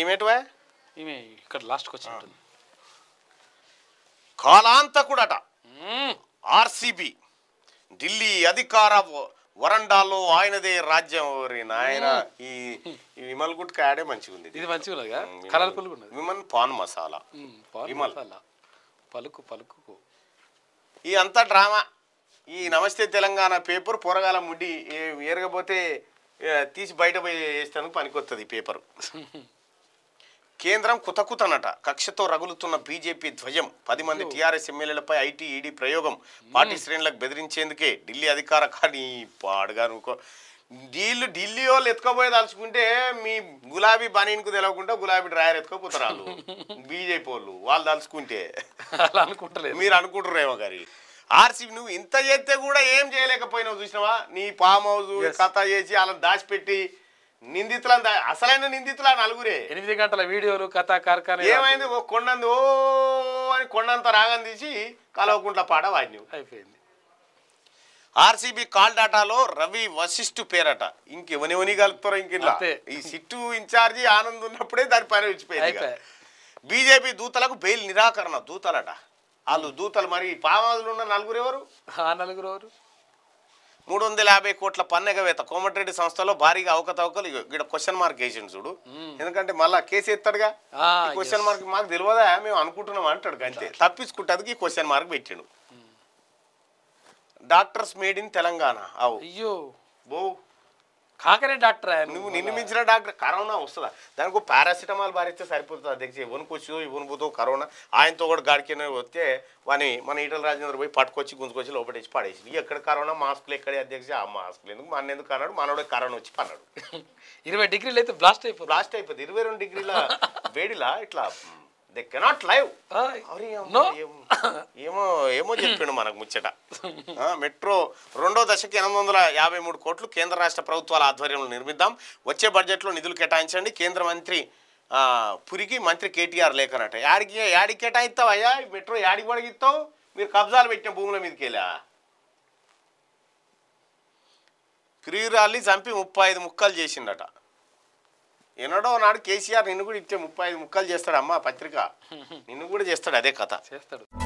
ఈమెటువా ఈమె ఇక్కడ లాస్ట్కి వచ్చినట్టుంది కాలాంతకుడట ఆర్సీబీ ఢిల్లీ అధికార వరండాలో ఆయనదే రాజ్యం ఓరి నాయన ఈ విమల్ గుట్ కాడే మంచిగా ఉంది ఇది మంచిగా ఉన్నది కలర్ఫుల్ విమల్ పాన్ మసాలా విమల్ పలుకు పలుకు ఈ అంతా డ్రామా ఈ నమస్తే తెలంగాణ పేపర్ పొరగాల ముడ్డి ఏరగపోతే తీసి బయట పోయి వేస్తాను పనికొస్తుంది ఈ పేపర్ కేంద్రం కుతకుతనట కక్షతో రగులుతున్న బీజేపీ ధ్వజం పది మంది టీఆర్ఎస్ ఎమ్మెల్యేలపై ఐటీ ఈడీ ప్రయోగం పార్టీ శ్రేణులకు బెదిరించేందుకే ఢిల్లీ అధికార కానీ పాడుగాను వీళ్ళు ఢిల్లీ వాళ్ళు ఎత్తుకపోయే దలుచుకుంటే మీ గులాబీ బనీన్కు తెలవకుండా గులాబీ డ్రాయర్ ఎత్తుకపోతారు వాళ్ళు బీజేపీ వాళ్ళు వాళ్ళు తలుచుకుంటే అనుకుంటలేదు మీరు అనుకుంటారేమో గారి ఆర్సీబీ నువ్వు ఇంత చేస్తే కూడా ఏం చేయలేకపోయినావు చూసినావా నీ ఫామ్ హౌస్ కథ చేసి వాళ్ళని దాచిపెట్టి నిందితులు అసలైన నిందితులు ఆ నలుగురే ఎనిమిది గంటల వీడియోలు కథ కార్ఖాన ఏమైంది ఓ కొండంది ఓ అని కొండంత రాగం తీసి కలవకుంట్ల పాట వాడిని అయిపోయింది ఆర్సీబీ కాల్ డాటాలో రవి వశిష్ఠ్ పేరట ఇంకెవనివని కలుపుతారో ఇంక ఈ సిట్టు ఇన్ఛార్జి ఆనంద్ ఉన్నప్పుడే దాని పైన విడిచిపోయింది బీజేపీ దూతలకు బెయిల్ నిరాకరణ దూతలట వాళ్ళు దూతలు మరి పామాదులు ఉన్న నలుగురు ఎవరు నలుగురు ఎవరు మూడు వందల యాభై కోట్ల పన్ను ఎగవేత కోమటిరెడ్డి సంస్థలో భారీగా అవకతవకలు ఇక్కడ క్వశ్చన్ మార్క్ వేసిండు చూడు ఎందుకంటే మళ్ళీ కేసు ఎత్తాడుగా క్వశ్చన్ మార్క్ మాకు తెలియదా మేము అనుకుంటున్నాం అంటాడు అంతే తప్పించుకుంటానికి క్వశ్చన్ మార్క్ పెట్టిండు డాక్టర్స్ మేడ్ ఇన్ తెలంగాణ అవు అయ్యో బో కాకరే డాక్టర్ నువ్వు నిన్ను మించిన డాక్టర్ కరోనా వస్తుందా దానికి పారాసిటమాల్ బారిస్తే సరిపోతుంది అధ్యక్ష ఇవ్వను ఇవ్వను కరోనా ఆయనతో కూడా గాడికి వస్తే వాని మన ఈటల రాజేంద్ర పోయి పట్టుకొచ్చి గుంజుకొచ్చి లోపటేసి పడేసి ఎక్కడ కరోనా మాస్క్లు ఎక్కడ అధ్యక్ష ఆ మాస్క్ ఎందుకు మన ఎందుకు అన్నాడు మనోడే కరోనా వచ్చి పన్నాడు ఇరవై డిగ్రీలు అయితే బ్లాస్ట్ అయిపోతుంది బ్లాస్ట్ అయిపోతుంది ఇరవై రెండు డిగ్రీల వేడిలా ఇట్లా దే కెనాట్ లైవ్ ఏమో ఏమో చెప్పిండు మనకు ముచ్చట మెట్రో రెండో దశకి ఎనిమిది వందల యాభై మూడు కోట్లు కేంద్ర రాష్ట్ర ప్రభుత్వాల ఆధ్వర్యంలో నిర్మిద్దాం వచ్చే బడ్జెట్లో నిధులు కేటాయించండి కేంద్ర మంత్రి పురికి మంత్రి కేటీఆర్ లేఖనట యాడికి యాడికి కేటాయిస్తావు అయ్యా మెట్రో యాడికి పడగిస్తావు మీరు కబ్జాలు పెట్టిన భూముల మీదకి వెళ్ళా ప్రియురాల్ని చంపి ముప్పై ఐదు ముక్కలు చేసిండట ఎన్నడో నాడు కేసీఆర్ నిన్ను కూడా ఇచ్చే ముప్పై ఐదు ముక్కలు చేస్తాడమ్మా పత్రిక నిన్ను కూడా చేస్తాడు అదే కథ చేస్తాడు